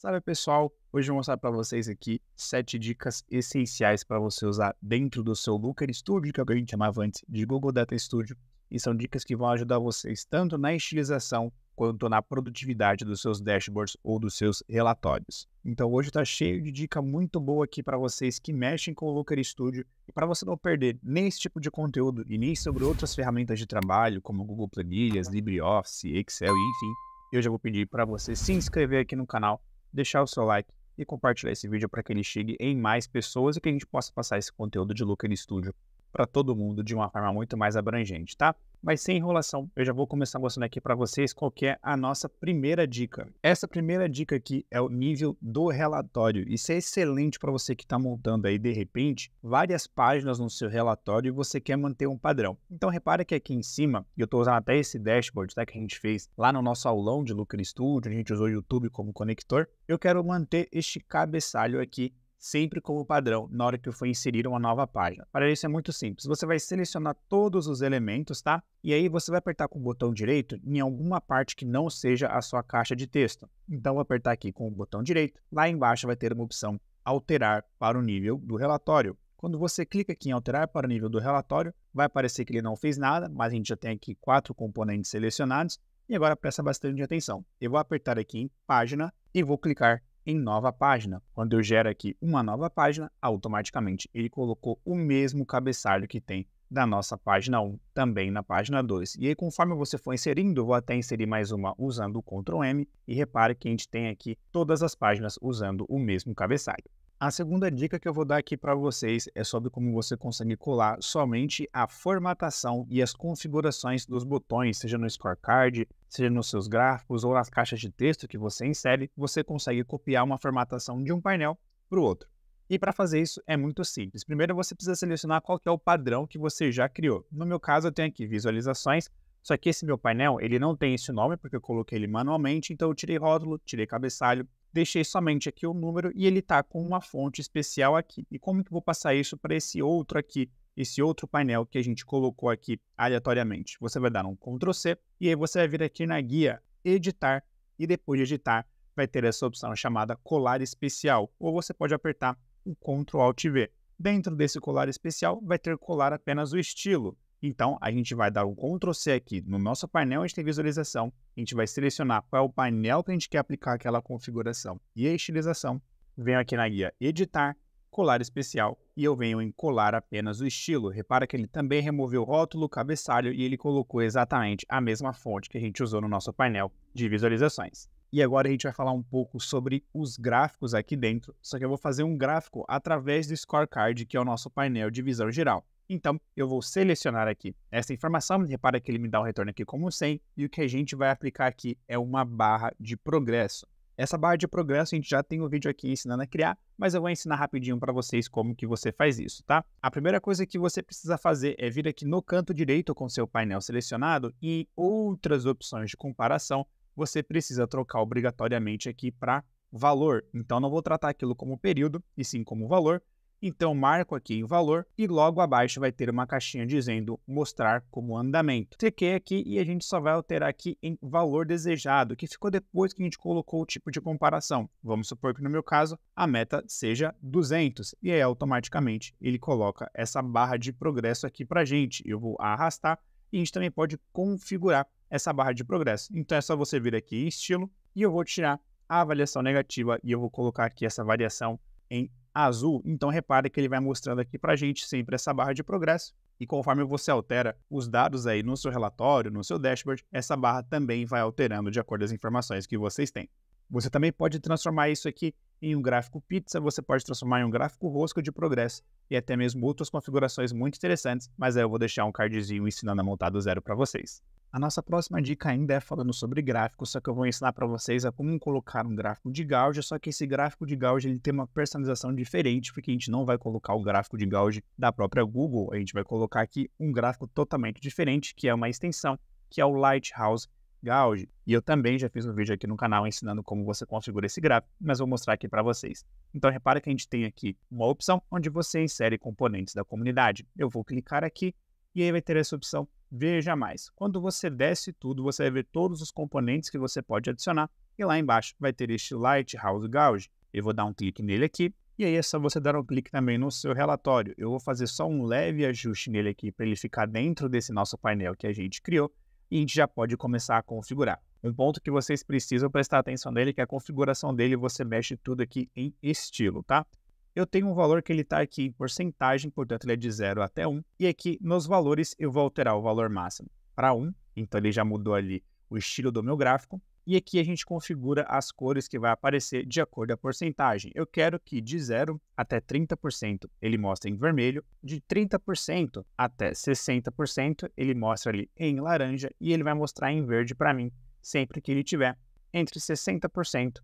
Sabe, pessoal, hoje eu vou mostrar para vocês aqui sete dicas essenciais para você usar dentro do seu Looker Studio, que é o que a gente chamava antes de Google Data Studio, e são dicas que vão ajudar vocês tanto na estilização quanto na produtividade dos seus dashboards ou dos seus relatórios. Então hoje está cheio de dica muito boa aqui para vocês que mexem com o Looker Studio e para você não perder nem esse tipo de conteúdo e nem sobre outras ferramentas de trabalho como Google Planilhas, LibreOffice, Excel, enfim. Eu já vou pedir para você se inscrever aqui no canal deixar o seu like e compartilhar esse vídeo para que ele chegue em mais pessoas e que a gente possa passar esse conteúdo de Looker Studio para todo mundo de uma forma muito mais abrangente, tá? Mas sem enrolação, eu já vou começar mostrando aqui para vocês qual é a nossa primeira dica. Essa primeira dica aqui é o nível do relatório. Isso é excelente para você que está montando aí, de repente, várias páginas no seu relatório e você quer manter um padrão. Então, repara que aqui em cima, eu estou usando até esse dashboard tá, que a gente fez lá no nosso aulão de Lucre Studio, a gente usou o YouTube como conector. Eu quero manter este cabeçalho aqui sempre como padrão na hora que for inserir uma nova página. Para isso é muito simples. Você vai selecionar todos os elementos, tá? E aí você vai apertar com o botão direito em alguma parte que não seja a sua caixa de texto. Então vou apertar aqui com o botão direito. Lá embaixo vai ter uma opção alterar para o nível do relatório. Quando você clica aqui em alterar para o nível do relatório, vai aparecer que ele não fez nada, mas a gente já tem aqui quatro componentes selecionados. E agora presta bastante atenção. Eu vou apertar aqui em página e vou clicar em nova página. Quando eu gero aqui uma nova página, automaticamente ele colocou o mesmo cabeçalho que tem da nossa página 1 também na página 2. E aí, conforme você for inserindo, eu vou até inserir mais uma usando o Ctrl M e repare que a gente tem aqui todas as páginas usando o mesmo cabeçalho. A segunda dica que eu vou dar aqui para vocês é sobre como você consegue colar somente a formatação e as configurações dos botões, seja no scorecard, seja nos seus gráficos ou nas caixas de texto que você insere, você consegue copiar uma formatação de um painel para o outro. E para fazer isso é muito simples. Primeiro você precisa selecionar qual é o padrão que você já criou. No meu caso eu tenho aqui visualizações, só que esse meu painel ele não tem esse nome porque eu coloquei ele manualmente, então eu tirei rótulo, tirei cabeçalho, deixei somente aqui o número e ele está com uma fonte especial aqui. E como que eu vou passar isso para esse outro aqui, esse outro painel que a gente colocou aqui aleatoriamente? Você vai dar um Ctrl C e aí você vai vir aqui na guia editar e depois de editar vai ter essa opção chamada colar especial, ou você pode apertar o Ctrl Alt V. Dentro desse colar especial vai ter colar apenas o estilo. Então, a gente vai dar um Ctrl C aqui no nosso painel, a gente tem visualização, a gente vai selecionar qual é o painel que a gente quer aplicar aquela configuração e a estilização. Venho aqui na guia Editar, Colar Especial e eu venho em Colar apenas o estilo. Repara que ele também removeu o rótulo, o cabeçalho e ele colocou exatamente a mesma fonte que a gente usou no nosso painel de visualizações. E agora a gente vai falar um pouco sobre os gráficos aqui dentro, só que eu vou fazer um gráfico através do scorecard, que é o nosso painel de visão geral. Então, eu vou selecionar aqui essa informação, repara que ele me dá o um retorno aqui como 100, e o que a gente vai aplicar aqui é uma barra de progresso. Essa barra de progresso a gente já tem um vídeo aqui ensinando a criar, mas eu vou ensinar rapidinho para vocês como que você faz isso, tá? A primeira coisa que você precisa fazer é vir aqui no canto direito com seu painel selecionado e outras opções de comparação, você precisa trocar obrigatoriamente aqui para valor. Então, não vou tratar aquilo como período, e sim como valor, então marco aqui em valor e logo abaixo vai ter uma caixinha dizendo mostrar como andamento. Cliquei aqui e a gente só vai alterar aqui em valor desejado, que ficou depois que a gente colocou o tipo de comparação. Vamos supor que no meu caso a meta seja 200 e aí automaticamente ele coloca essa barra de progresso aqui para gente. Eu vou arrastar e a gente também pode configurar essa barra de progresso. Então é só você vir aqui em estilo e eu vou tirar a avaliação negativa e eu vou colocar aqui essa variação em azul, então repare que ele vai mostrando aqui para a gente sempre essa barra de progresso. E conforme você altera os dados aí no seu relatório, no seu dashboard, essa barra também vai alterando de acordo com as informações que vocês têm. Você também pode transformar isso aqui em um gráfico pizza, você pode transformar em um gráfico rosca de progresso e até mesmo outras configurações muito interessantes, mas aí eu vou deixar um cardzinho ensinando a montar do zero para vocês. A nossa próxima dica ainda é falando sobre gráficos, só que eu vou ensinar para vocês a como colocar um gráfico de Gauge, só que esse gráfico de Gauge ele tem uma personalização diferente, porque a gente não vai colocar o gráfico de Gauge da própria Google, a gente vai colocar aqui um gráfico totalmente diferente, que é uma extensão, que é o Lighthouse, Gauge. E eu também já fiz um vídeo aqui no canal ensinando como você configura esse gráfico, mas vou mostrar aqui para vocês. Então repara que a gente tem aqui uma opção onde você insere componentes da comunidade. Eu vou clicar aqui e aí vai ter essa opção Veja Mais. Quando você desce tudo, você vai ver todos os componentes que você pode adicionar e lá embaixo vai ter este Lighthouse Gauge. Eu vou dar um clique nele aqui e aí é só você dar um clique também no seu relatório. Eu vou fazer só um leve ajuste nele aqui para ele ficar dentro desse nosso painel que a gente criou e a gente já pode começar a configurar. Um ponto que vocês precisam prestar atenção nele, é que a configuração dele, você mexe tudo aqui em estilo, tá? Eu tenho um valor que ele está aqui em porcentagem, portanto ele é de 0 até 1. E aqui nos valores eu vou alterar o valor máximo para 1, então ele já mudou ali o estilo do meu gráfico. E aqui a gente configura as cores que vai aparecer de acordo com a porcentagem. Eu quero que de 0 até 30% ele mostre em vermelho, de 30% até 60% ele mostra ali em laranja e ele vai mostrar em verde para mim sempre que ele tiver entre 60%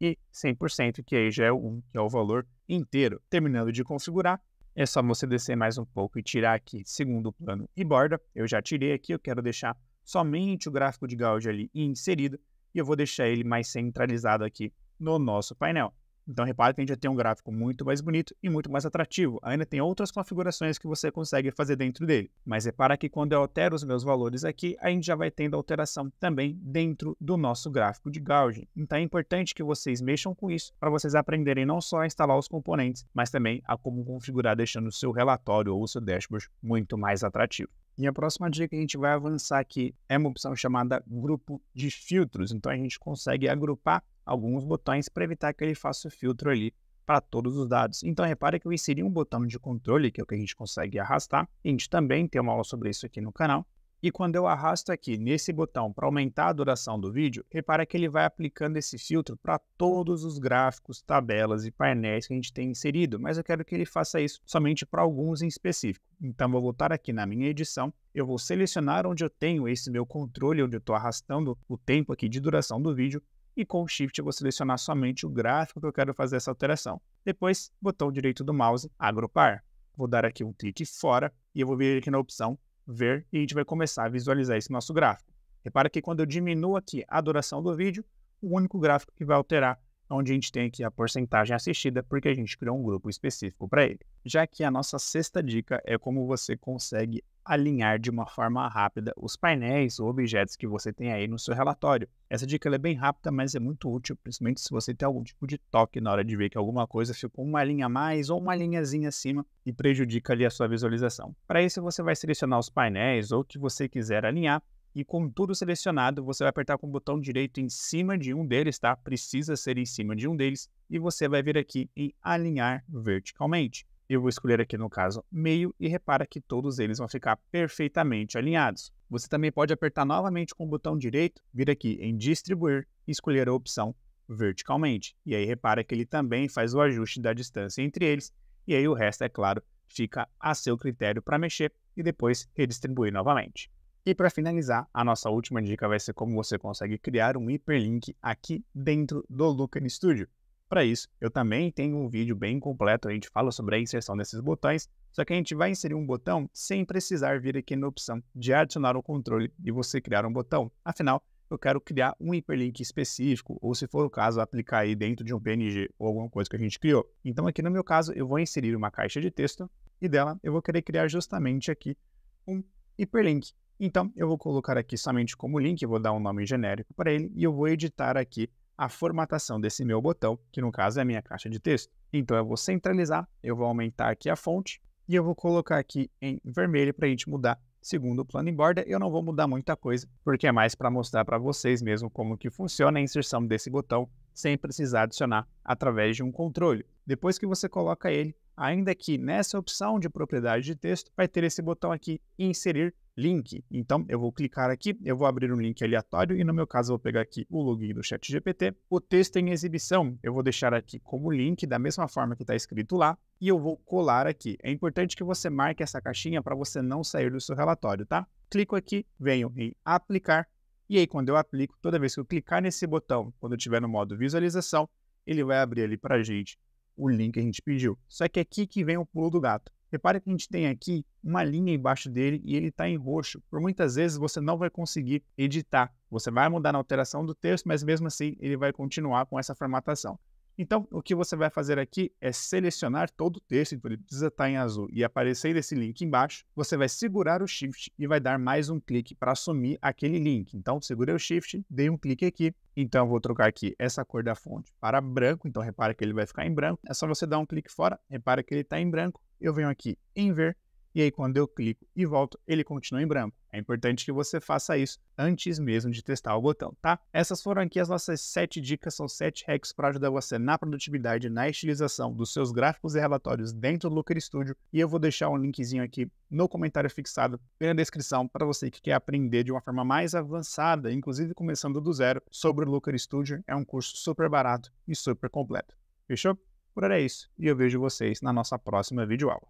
e 100%, que aí já é o 1, que é o valor inteiro. Terminando de configurar, é só você descer mais um pouco e tirar aqui segundo plano e borda. Eu já tirei aqui, eu quero deixar somente o gráfico de Gauge ali inserido e eu vou deixar ele mais centralizado aqui no nosso painel. Então repare que a gente já tem um gráfico muito mais bonito e muito mais atrativo. Ainda tem outras configurações que você consegue fazer dentro dele. Mas repara que quando eu altero os meus valores aqui, a gente já vai tendo alteração também dentro do nosso gráfico de gauge. Então é importante que vocês mexam com isso para vocês aprenderem não só a instalar os componentes, mas também a como configurar deixando o seu relatório ou o seu dashboard muito mais atrativo. E a próxima dica que a gente vai avançar aqui é uma opção chamada grupo de filtros. Então a gente consegue agrupar alguns botões para evitar que ele faça o filtro ali para todos os dados. Então repare que eu inseri um botão de controle, que é o que a gente consegue arrastar. A gente também tem uma aula sobre isso aqui no canal. E quando eu arrasto aqui nesse botão para aumentar a duração do vídeo, repara que ele vai aplicando esse filtro para todos os gráficos, tabelas e painéis que a gente tem inserido, mas eu quero que ele faça isso somente para alguns em específico. Então vou voltar aqui na minha edição, eu vou selecionar onde eu tenho esse meu controle, onde eu estou arrastando o tempo aqui de duração do vídeo, e com o Shift eu vou selecionar somente o gráfico que eu quero fazer essa alteração. Depois, botão direito do mouse, agrupar. Vou dar aqui um clique fora e eu vou vir aqui na opção ver e a gente vai começar a visualizar esse nosso gráfico. Repara que quando eu diminuo aqui a duração do vídeo, o único gráfico que vai alterar é onde a gente tem aqui a porcentagem assistida, porque a gente criou um grupo específico para ele. Já que a nossa sexta dica é como você consegue alinhar de uma forma rápida os painéis ou objetos que você tem aí no seu relatório. Essa dica é bem rápida, mas é muito útil, principalmente se você tem algum tipo de toque na hora de ver que alguma coisa ficou uma linha a mais ou uma linhazinha acima e prejudica ali a sua visualização. Para isso, você vai selecionar os painéis ou o que você quiser alinhar e com tudo selecionado, você vai apertar com o botão direito em cima de um deles, tá? Precisa ser em cima de um deles e você vai vir aqui em alinhar verticalmente. Eu vou escolher aqui no caso meio e repara que todos eles vão ficar perfeitamente alinhados. Você também pode apertar novamente com o botão direito, vir aqui em distribuir e escolher a opção verticalmente. E aí repara que ele também faz o ajuste da distância entre eles e aí o resto, é claro, fica a seu critério para mexer e depois redistribuir novamente. E para finalizar, a nossa última dica vai ser como você consegue criar um hiperlink aqui dentro do Looker Studio. Para isso, eu também tenho um vídeo bem completo, a gente fala sobre a inserção desses botões, só que a gente vai inserir um botão sem precisar vir aqui na opção de adicionar um controle e você criar um botão. Afinal, eu quero criar um hiperlink específico, ou se for o caso, aplicar aí dentro de um PNG ou alguma coisa que a gente criou. Então, aqui no meu caso, eu vou inserir uma caixa de texto e dela eu vou querer criar justamente aqui um hiperlink. Então, eu vou colocar aqui somente como link, vou dar um nome genérico para ele e eu vou editar aqui a formatação desse meu botão, que no caso é a minha caixa de texto. Então eu vou centralizar, eu vou aumentar aqui a fonte e eu vou colocar aqui em vermelho para a gente mudar segundo o plano em borda. Eu não vou mudar muita coisa, porque é mais para mostrar para vocês mesmo como que funciona a inserção desse botão sem precisar adicionar através de um controle. Depois que você coloca ele, ainda aqui nessa opção de propriedade de texto, vai ter esse botão aqui inserir link. Então, eu vou clicar aqui, eu vou abrir um link aleatório e, no meu caso, eu vou pegar aqui o login do ChatGPT. O texto em exibição, eu vou deixar aqui como link, da mesma forma que está escrito lá, e eu vou colar aqui. É importante que você marque essa caixinha para você não sair do seu relatório, tá? Clico aqui, venho em aplicar, e aí quando eu aplico, toda vez que eu clicar nesse botão, quando eu estiver no modo visualização, ele vai abrir ali para a gente o link que a gente pediu. Só que é aqui que vem o pulo do gato. Repare que a gente tem aqui uma linha embaixo dele e ele está em roxo. Por muitas vezes você não vai conseguir editar. Você vai mudar na alteração do texto, mas mesmo assim ele vai continuar com essa formatação. Então, o que você vai fazer aqui é selecionar todo o texto, então ele precisa estar tá em azul e aparecer esse link embaixo. Você vai segurar o Shift e vai dar mais um clique para assumir aquele link. Então, segurei o Shift, dei um clique aqui. Então, vou trocar aqui essa cor da fonte para branco. Então, repara que ele vai ficar em branco. É só você dar um clique fora, repara que ele está em branco. Eu venho aqui em ver e aí, quando eu clico e volto, ele continua em branco. É importante que você faça isso antes mesmo de testar o botão, tá? Essas foram aqui as nossas 7 dicas, são 7 hacks para ajudar você na produtividade, na estilização dos seus gráficos e relatórios dentro do Looker Studio. E eu vou deixar um linkzinho aqui no comentário fixado na descrição para você que quer aprender de uma forma mais avançada, inclusive começando do zero, sobre o Looker Studio. É um curso super barato e super completo. Fechou? Por hora é isso, e eu vejo vocês na nossa próxima videoaula.